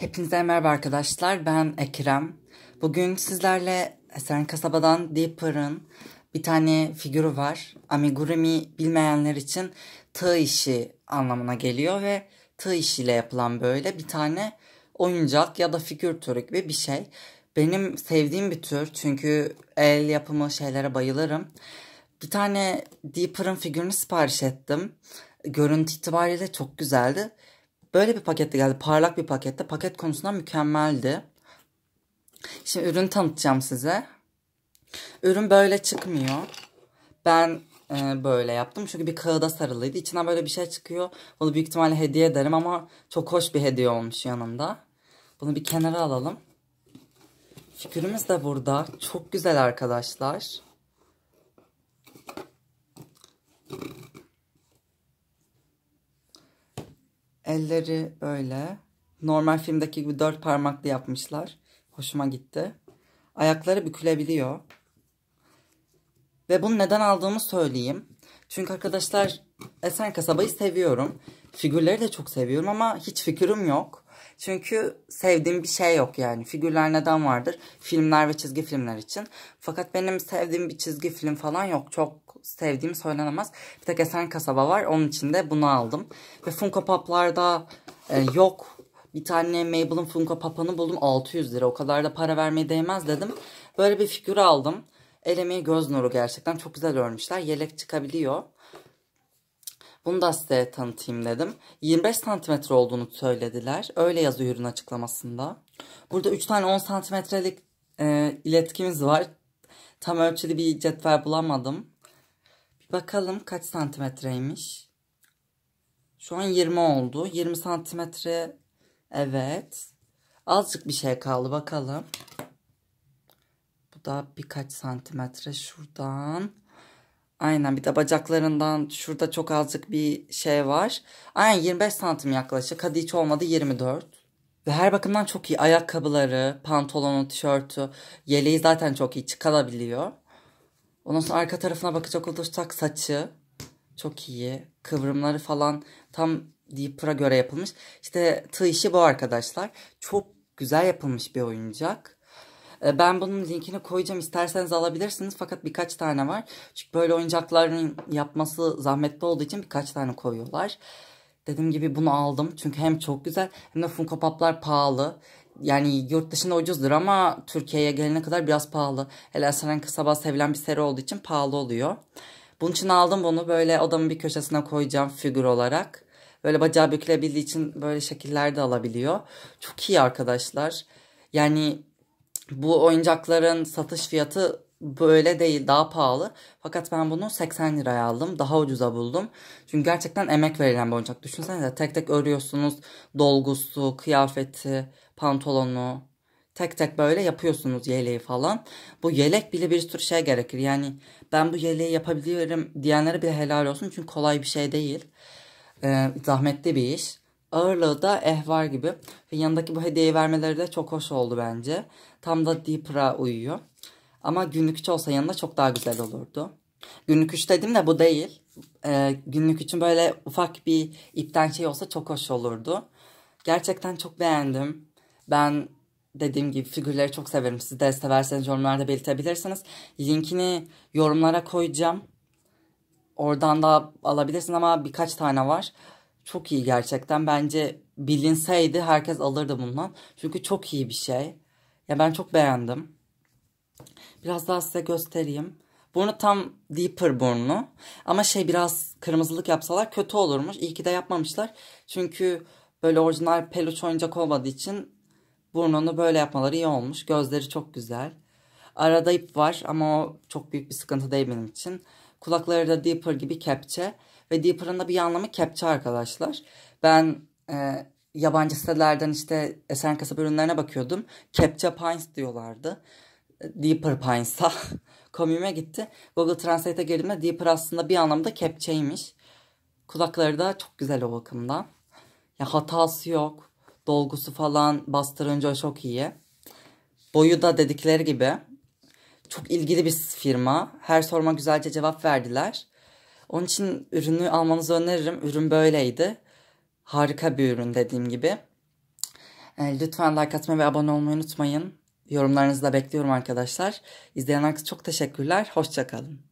Hepinize merhaba arkadaşlar. Ben Ekrem. Bugün sizlerle Esen Kasaba'dan Deeper'ın bir tane figürü var. Amigurumi bilmeyenler için tığ işi anlamına geliyor ve tığ işiyle yapılan böyle bir tane oyuncak ya da figür türü gibi bir şey. Benim sevdiğim bir tür çünkü el yapımı şeylere bayılırım. Bir tane Deeper'ın figürünü sipariş ettim. Görüntü itibariyle çok güzeldi. Böyle bir pakette geldi. Parlak bir pakette. Paket konusunda mükemmeldi. Şimdi ürün tanıtacağım size. Ürün böyle çıkmıyor. Ben e, böyle yaptım. Çünkü bir kağıda sarılıydı. İçinden böyle bir şey çıkıyor. Bunu büyük ihtimalle hediye ederim ama çok hoş bir hediye olmuş yanında. Bunu bir kenara alalım. Fikrimiz de burada. Çok güzel arkadaşlar. Elleri böyle. Normal filmdeki gibi dört parmaklı yapmışlar. Hoşuma gitti. Ayakları bükülebiliyor. Ve bunu neden aldığımı söyleyeyim. Çünkü arkadaşlar Esen Kasaba'yı seviyorum. Figürleri de çok seviyorum ama hiç fikrim yok. Çünkü sevdiğim bir şey yok yani. Figürler neden vardır? Filmler ve çizgi filmler için. Fakat benim sevdiğim bir çizgi film falan yok. Çok sevdiğim söylenemez. Bir tek Esen Kasaba var. Onun için de bunu aldım. Ve Funko Pop'larda e, yok. Bir tane Mabel'ın Funko Pop'ını buldum. 600 lira. O kadar da para vermeye değmez dedim. Böyle bir figür aldım. El göz nuru gerçekten. Çok güzel örmüşler. Yelek çıkabiliyor. Bunu da size tanıtayım dedim. 25 santimetre olduğunu söylediler. Öyle yazıyor ürün açıklamasında. Burada 3 tane 10 santimetrelik e, iletkimiz var. Tam ölçülü bir cetvel bulamadım. Bir bakalım kaç santimetreymiş. Şu an 20 oldu. 20 santimetre evet. Azıcık bir şey kaldı bakalım. Bu da birkaç santimetre şuradan. Aynen bir de bacaklarından şurada çok azıcık bir şey var. Aynen 25 santim yaklaşık. Hadi hiç olmadı 24. Ve her bakımdan çok iyi. Ayakkabıları, pantolonu, tişörtü, yeleği zaten çok iyi çıkarabiliyor. Ondan sonra arka tarafına bakacak olursak saçı çok iyi. Kıvrımları falan tam Deeper'a göre yapılmış. İşte tığ işi bu arkadaşlar. Çok güzel yapılmış bir oyuncak. E, ben bunun linkini koyacağım. isterseniz alabilirsiniz. Fakat birkaç tane var. Çünkü böyle oyuncakların yapması zahmetli olduğu için birkaç tane koyuyorlar. Dediğim gibi bunu aldım. Çünkü hem çok güzel hem de Funko Pop'lar pahalı. Yani yurt dışında ucuzdur ama Türkiye'ye gelene kadar biraz pahalı. Hele Esenren Kasaba sevilen bir seri olduğu için pahalı oluyor. Bunun için aldım bunu. Böyle odamın bir köşesine koyacağım figür olarak. Böyle bacağı bükülebildiği için böyle şekiller de alabiliyor. Çok iyi arkadaşlar. Yani bu oyuncakların satış fiyatı böyle değil daha pahalı. Fakat ben bunu 80 liraya aldım. Daha ucuza buldum. Çünkü gerçekten emek verilen bir oyuncak. Düşünsenize tek tek örüyorsunuz. Dolgusu, kıyafeti, pantolonu. Tek tek böyle yapıyorsunuz yeleği falan. Bu yelek bile bir sürü şey gerekir. Yani ben bu yeleği yapabilirim diyenlere bir helal olsun. Çünkü kolay bir şey değil. Ee, zahmetli bir iş. Ağırlığı da ehvar gibi. Ve yanındaki bu hediyeyi vermeleri de çok hoş oldu bence. Tam da Deeper'a uyuyor. Ama günlük üç olsa yanında çok daha güzel olurdu. Günlük üç dedim de bu değil. Ee, günlük için böyle ufak bir ipten şey olsa çok hoş olurdu. Gerçekten çok beğendim. Ben dediğim gibi figürleri çok severim. Siz de severseniz yorumlarda belirtebilirsiniz. Linkini yorumlara koyacağım. Oradan da alabilirsin ama birkaç tane var çok iyi gerçekten. Bence bilinseydi herkes alırdı bundan. Çünkü çok iyi bir şey. Ya ben çok beğendim. Biraz daha size göstereyim. Burnu tam deeper burnu. Ama şey biraz kırmızılık yapsalar kötü olurmuş. İyi ki de yapmamışlar. Çünkü böyle orijinal peluş oyuncak olmadığı için burnunu böyle yapmaları iyi olmuş. Gözleri çok güzel. Arada ip var ama o çok büyük bir sıkıntı değil benim için. Kulakları da deeper gibi kepçe. Ve Deeper'ın da bir anlamı kepçe arkadaşlar. Ben e, yabancı sitelerden işte Esen Kasap ürünlerine bakıyordum. Kepçe Pines diyorlardı. E, Deeper Pines'a komüme gitti. Google Translate'e girdiğimde Deeper aslında bir anlamda kepçeymiş. Kulakları da çok güzel o bakımdan. Ya hatası yok. Dolgusu falan bastırınca çok iyi. Boyu da dedikleri gibi. Çok ilgili bir firma. Her soruma güzelce cevap verdiler. Onun için ürünü almanızı öneririm. Ürün böyleydi. Harika bir ürün dediğim gibi. E, lütfen like atmayı ve abone olmayı unutmayın. Yorumlarınızı da bekliyorum arkadaşlar. İzleyen herkese çok teşekkürler. Hoşçakalın.